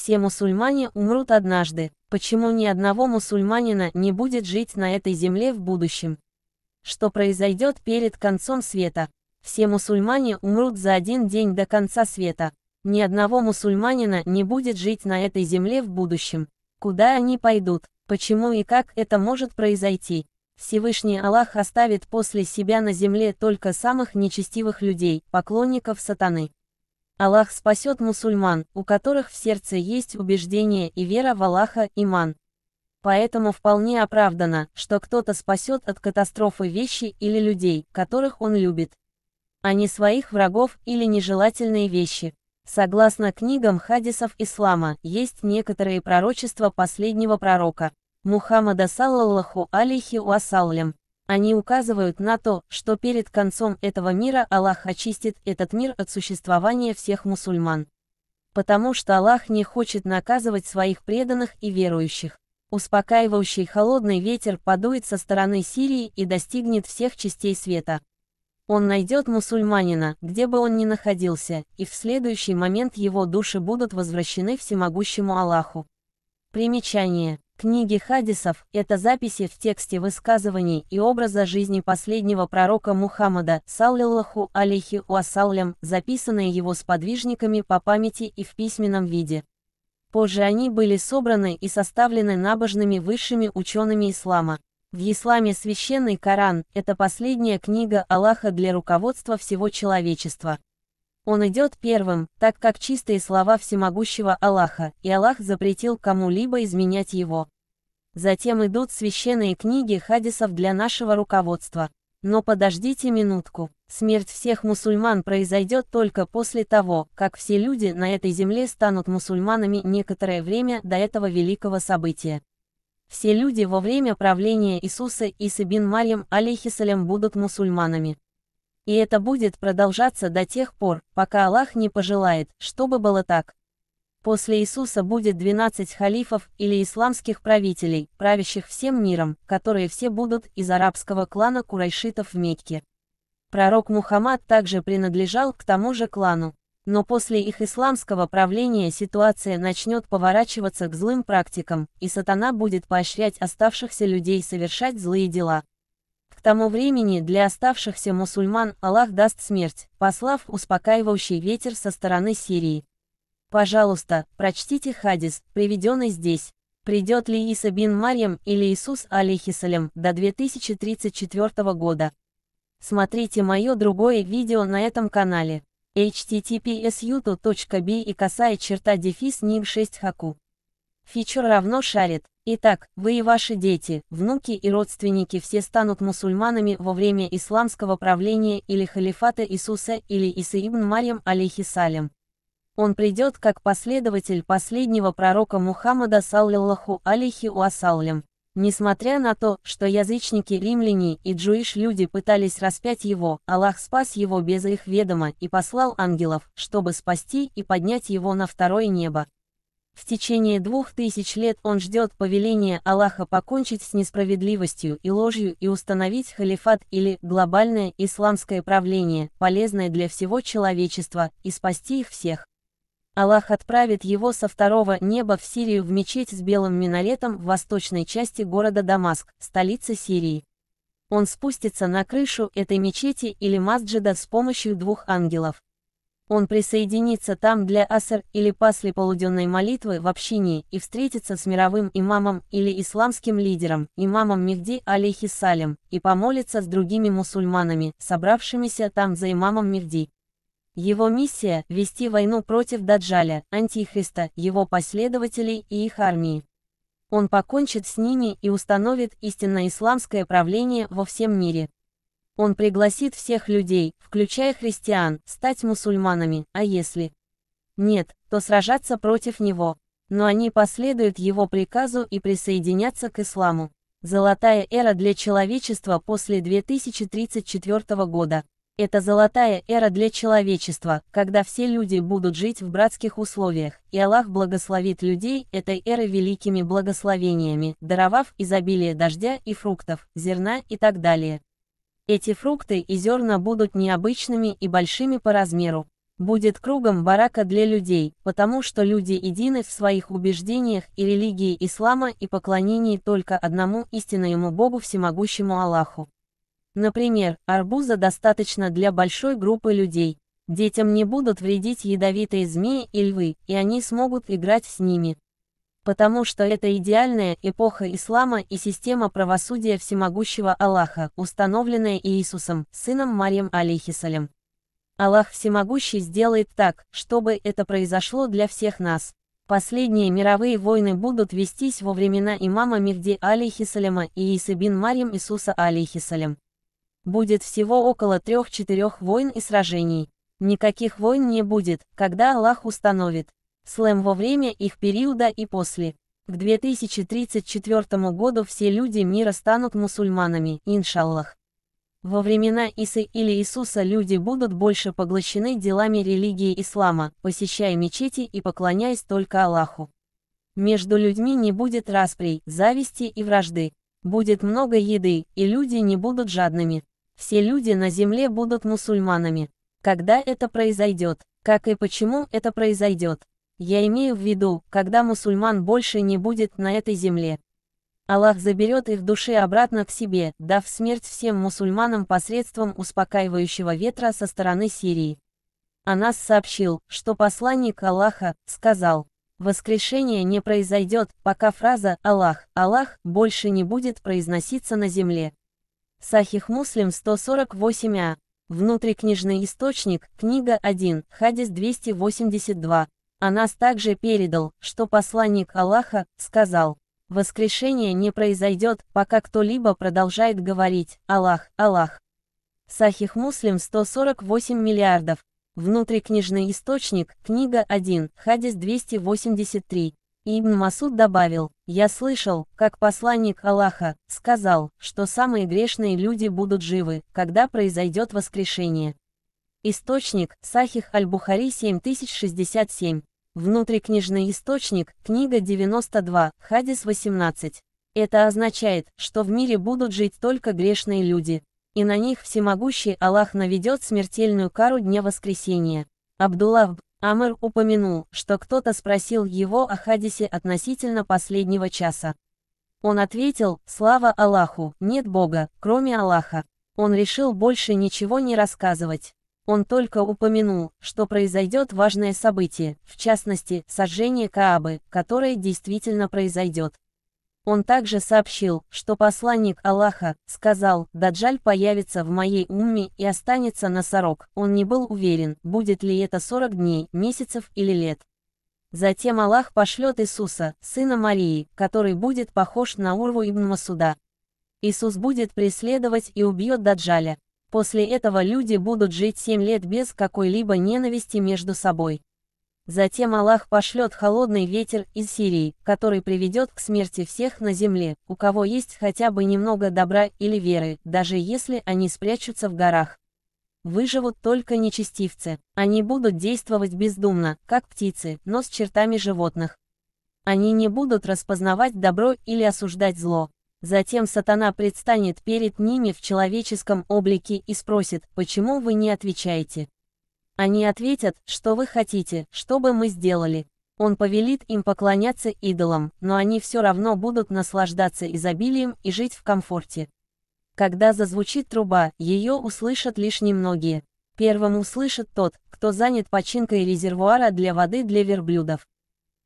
Все мусульмане умрут однажды, почему ни одного мусульманина не будет жить на этой земле в будущем? Что произойдет перед концом света? Все мусульмане умрут за один день до конца света. Ни одного мусульманина не будет жить на этой земле в будущем. Куда они пойдут? Почему и как это может произойти? Всевышний Аллах оставит после себя на земле только самых нечестивых людей, поклонников сатаны. Аллах спасет мусульман, у которых в сердце есть убеждение и вера в Аллаха, иман. Поэтому вполне оправдано, что кто-то спасет от катастрофы вещи или людей, которых он любит, а не своих врагов или нежелательные вещи. Согласно книгам хадисов ислама, есть некоторые пророчества последнего пророка, Мухаммада саллаллаху алейхи уассалям, они указывают на то, что перед концом этого мира Аллах очистит этот мир от существования всех мусульман. Потому что Аллах не хочет наказывать своих преданных и верующих. Успокаивающий холодный ветер подует со стороны Сирии и достигнет всех частей света. Он найдет мусульманина, где бы он ни находился, и в следующий момент его души будут возвращены всемогущему Аллаху. Примечание. Книги хадисов – это записи в тексте высказываний и образа жизни последнего пророка Мухаммада, саллиллаху алейхи уассалям, записанные его сподвижниками по памяти и в письменном виде. Позже они были собраны и составлены набожными высшими учеными ислама. В исламе священный Коран – это последняя книга Аллаха для руководства всего человечества. Он идет первым, так как чистые слова всемогущего Аллаха, и Аллах запретил кому-либо изменять его. Затем идут священные книги хадисов для нашего руководства. Но подождите минутку. Смерть всех мусульман произойдет только после того, как все люди на этой земле станут мусульманами некоторое время до этого великого события. Все люди во время правления Иисуса и Сибин Марьям алейхиссалям будут мусульманами и это будет продолжаться до тех пор, пока Аллах не пожелает, чтобы было так. После Иисуса будет 12 халифов или исламских правителей, правящих всем миром, которые все будут из арабского клана курайшитов в Мекке. Пророк Мухаммад также принадлежал к тому же клану. Но после их исламского правления ситуация начнет поворачиваться к злым практикам, и сатана будет поощрять оставшихся людей совершать злые дела. К тому времени для оставшихся мусульман Аллах даст смерть, послав успокаивающий ветер со стороны Сирии. Пожалуйста, прочтите хадис, приведенный здесь. Придет ли Иса бин Марьям или Иисус алейхиссалям до 2034 года? Смотрите мое другое видео на этом канале https youtube.bi и косая черта дефис ним 6 хаку. Фичур равно шарит. Итак, вы и ваши дети, внуки и родственники все станут мусульманами во время исламского правления или халифата Иисуса или Иса ибн Марьям алейхиссалям. Он придет как последователь последнего пророка Мухаммада саллиллаху алейхи уассаллям. Несмотря на то, что язычники римляне и джуиш-люди пытались распять его, Аллах спас его без их ведома и послал ангелов, чтобы спасти и поднять его на второе небо. В течение двух тысяч лет он ждет повеления Аллаха покончить с несправедливостью и ложью и установить халифат или глобальное исламское правление, полезное для всего человечества, и спасти их всех. Аллах отправит его со второго неба в Сирию в мечеть с белым минаретом в восточной части города Дамаск, столицы Сирии. Он спустится на крышу этой мечети или масджида с помощью двух ангелов он присоединится там для аср или после полуденной молитвы в общении и встретится с мировым имамом или исламским лидером, имамом Мехди алейхи салям, и помолится с другими мусульманами, собравшимися там за имамом Мехди. Его миссия – вести войну против Даджаля, Антихриста, его последователей и их армии. Он покончит с ними и установит истинно исламское правление во всем мире. Он пригласит всех людей, включая христиан, стать мусульманами, а если нет, то сражаться против него. Но они последуют его приказу и присоединятся к исламу. Золотая эра для человечества после 2034 года. Это золотая эра для человечества, когда все люди будут жить в братских условиях, и Аллах благословит людей этой эры великими благословениями, даровав изобилие дождя и фруктов, зерна и так далее. Эти фрукты и зерна будут необычными и большими по размеру. Будет кругом барака для людей, потому что люди едины в своих убеждениях и религии ислама и поклонении только одному истинному Богу всемогущему Аллаху. Например, арбуза достаточно для большой группы людей. Детям не будут вредить ядовитые змеи и львы, и они смогут играть с ними потому что это идеальная эпоха ислама и система правосудия всемогущего Аллаха, установленная Иисусом, сыном Марием алейхиссалям. Аллах Всемогущий сделает так, чтобы это произошло для всех нас. Последние мировые войны будут вестись во времена имама Мехди алейхиссаляма и Иисы бин Марьям Иисуса алейхиссалям. Будет всего около трех-четырех войн и сражений. Никаких войн не будет, когда Аллах установит, слэм во время их периода и после. К 2034 году все люди мира станут мусульманами, иншаллах. Во времена Исы или Иисуса люди будут больше поглощены делами религии ислама, посещая мечети и поклоняясь только Аллаху. Между людьми не будет расприй, зависти и вражды. Будет много еды, и люди не будут жадными. Все люди на земле будут мусульманами. Когда это произойдет? Как и почему это произойдет? Я имею в виду, когда мусульман больше не будет на этой земле. Аллах заберет их души обратно к себе, дав смерть всем мусульманам посредством успокаивающего ветра со стороны Сирии. Анас сообщил, что посланник Аллаха, сказал, «Воскрешение не произойдет, пока фраза «Аллах, Аллах» больше не будет произноситься на земле». Сахих Муслим 148а. Внутрикнижный источник, книга 1, хадис 282. Анас также передал, что посланник Аллаха сказал, «Воскрешение не произойдет, пока кто-либо продолжает говорить «Аллах, Аллах». Сахих Муслим 148 миллиардов. Внутрикнижный источник, книга 1, хадис 283. Ибн Масуд добавил, «Я слышал, как посланник Аллаха сказал, что самые грешные люди будут живы, когда произойдет воскрешение». Источник Сахих Аль-Бухари 7067. Внутрикнижный источник, книга 92, хадис 18. Это означает, что в мире будут жить только грешные люди, и на них всемогущий Аллах наведет смертельную кару дня воскресения. Абдуллах Амр упомянул, что кто-то спросил его о хадисе относительно последнего часа. Он ответил, слава Аллаху, нет Бога, кроме Аллаха. Он решил больше ничего не рассказывать. Он только упомянул, что произойдет важное событие, в частности, сожжение Каабы, которое действительно произойдет. Он также сообщил, что посланник Аллаха сказал, «Даджаль появится в моей умме и останется носорог». Он не был уверен, будет ли это 40 дней, месяцев или лет. Затем Аллах пошлет Иисуса, сына Марии, который будет похож на Урву ибн Масуда. Иисус будет преследовать и убьет Даджаля. После этого люди будут жить семь лет без какой-либо ненависти между собой. Затем Аллах пошлет холодный ветер из Сирии, который приведет к смерти всех на земле, у кого есть хотя бы немного добра или веры, даже если они спрячутся в горах. Выживут только нечестивцы. Они будут действовать бездумно, как птицы, но с чертами животных. Они не будут распознавать добро или осуждать зло. Затем сатана предстанет перед ними в человеческом облике и спросит, почему вы не отвечаете. Они ответят, что вы хотите, чтобы мы сделали. Он повелит им поклоняться идолам, но они все равно будут наслаждаться изобилием и жить в комфорте. Когда зазвучит труба, ее услышат лишь немногие. Первым услышит тот, кто занят починкой резервуара для воды для верблюдов.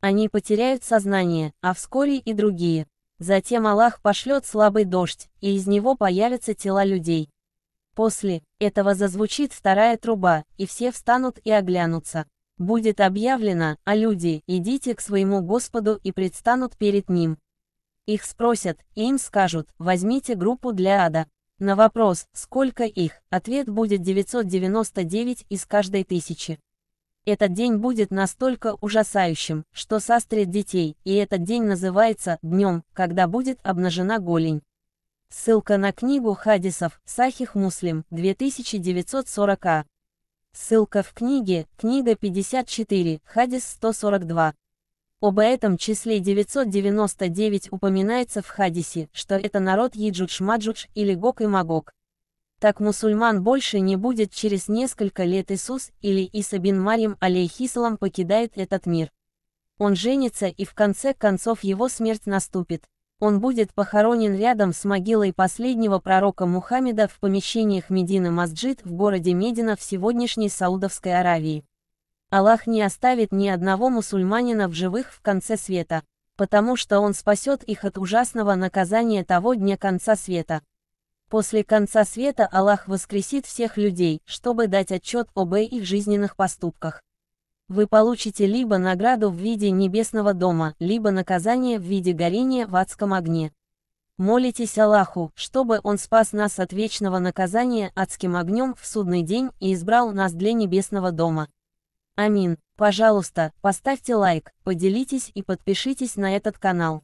Они потеряют сознание, а вскоре и другие. Затем Аллах пошлет слабый дождь, и из него появятся тела людей. После этого зазвучит вторая труба, и все встанут и оглянутся. Будет объявлено, а люди, идите к своему Господу и предстанут перед Ним. Их спросят, и им скажут, возьмите группу для ада. На вопрос, сколько их, ответ будет 999 из каждой тысячи. Этот день будет настолько ужасающим, что сострит детей, и этот день называется «днем, когда будет обнажена голень». Ссылка на книгу хадисов «Сахих Муслим» 2940. А. Ссылка в книге, книга 54, хадис 142. Об этом числе 999 упоминается в хадисе, что это народ Еджудж-Маджудж или Гок и Магок. Так мусульман больше не будет через несколько лет Иисус или Иса бин Марьям алейхиссалам покидает этот мир. Он женится и в конце концов его смерть наступит. Он будет похоронен рядом с могилой последнего пророка Мухаммеда в помещениях Медины Масджид в городе Медина в сегодняшней Саудовской Аравии. Аллах не оставит ни одного мусульманина в живых в конце света, потому что он спасет их от ужасного наказания того дня конца света. После конца света Аллах воскресит всех людей, чтобы дать отчет об их жизненных поступках. Вы получите либо награду в виде небесного дома, либо наказание в виде горения в адском огне. Молитесь Аллаху, чтобы Он спас нас от вечного наказания адским огнем в судный день и избрал нас для небесного дома. Амин. Пожалуйста, поставьте лайк, поделитесь и подпишитесь на этот канал.